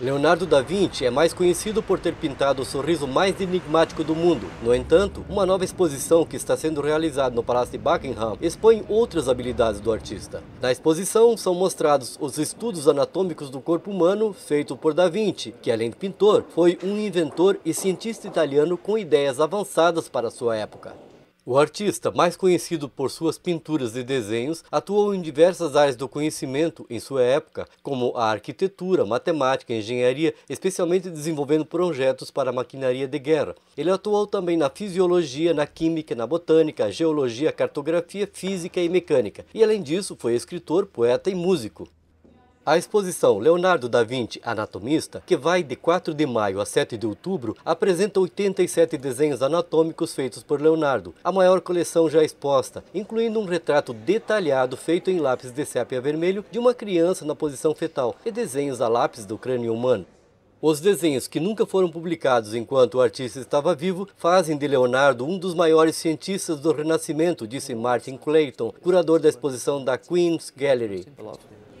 Leonardo da Vinci é mais conhecido por ter pintado o sorriso mais enigmático do mundo. No entanto, uma nova exposição que está sendo realizada no Palácio de Buckingham expõe outras habilidades do artista. Na exposição são mostrados os estudos anatômicos do corpo humano feito por da Vinci, que além de pintor, foi um inventor e cientista italiano com ideias avançadas para sua época. O artista, mais conhecido por suas pinturas e desenhos, atuou em diversas áreas do conhecimento em sua época, como a arquitetura, matemática, engenharia, especialmente desenvolvendo projetos para a maquinaria de guerra. Ele atuou também na fisiologia, na química, na botânica, geologia, cartografia, física e mecânica. E além disso, foi escritor, poeta e músico. A exposição Leonardo da Vinci Anatomista, que vai de 4 de maio a 7 de outubro, apresenta 87 desenhos anatômicos feitos por Leonardo, a maior coleção já exposta, incluindo um retrato detalhado feito em lápis de sépia vermelho de uma criança na posição fetal e desenhos a lápis do crânio humano. Os desenhos que nunca foram publicados enquanto o artista estava vivo fazem de Leonardo um dos maiores cientistas do Renascimento, disse Martin Clayton, curador da exposição da Queen's Gallery.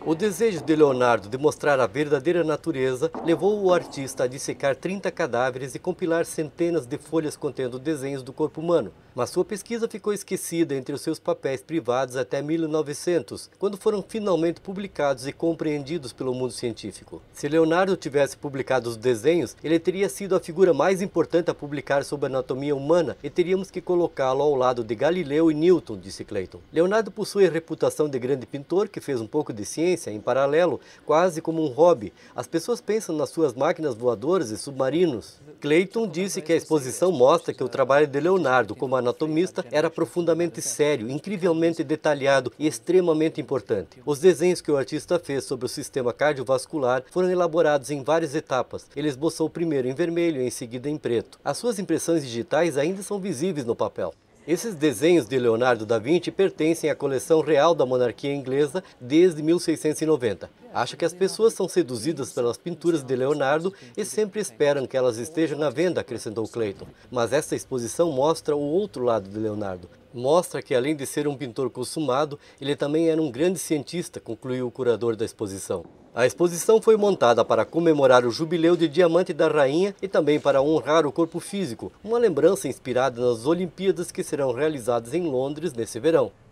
O desejo de Leonardo de mostrar a verdadeira natureza levou o artista a dissecar 30 cadáveres e compilar centenas de folhas contendo desenhos do corpo humano. Mas sua pesquisa ficou esquecida entre os seus papéis privados até 1900, quando foram finalmente publicados e compreendidos pelo mundo científico. Se Leonardo tivesse publicado os desenhos, ele teria sido a figura mais importante a publicar sobre a anatomia humana e teríamos que colocá-lo ao lado de Galileu e Newton, disse Clayton. Leonardo possui a reputação de grande pintor que fez um pouco de ciência em paralelo, quase como um hobby. As pessoas pensam nas suas máquinas voadoras e submarinos. Clayton disse que a exposição mostra que o trabalho de Leonardo como anatomista era profundamente sério, incrivelmente detalhado e extremamente importante. Os desenhos que o artista fez sobre o sistema cardiovascular foram elaborados em várias etapas. Ele esboçou primeiro em vermelho e em seguida em preto. As suas impressões digitais ainda são visíveis no papel. Esses desenhos de Leonardo da Vinci pertencem à coleção real da monarquia inglesa desde 1690. Acho que as pessoas são seduzidas pelas pinturas de Leonardo e sempre esperam que elas estejam à venda, acrescentou Clayton. Mas esta exposição mostra o outro lado de Leonardo, mostra que, além de ser um pintor consumado, ele também era um grande cientista, concluiu o curador da exposição. A exposição foi montada para comemorar o jubileu de Diamante da Rainha e também para honrar o corpo físico, uma lembrança inspirada nas Olimpíadas que serão realizadas em Londres nesse verão.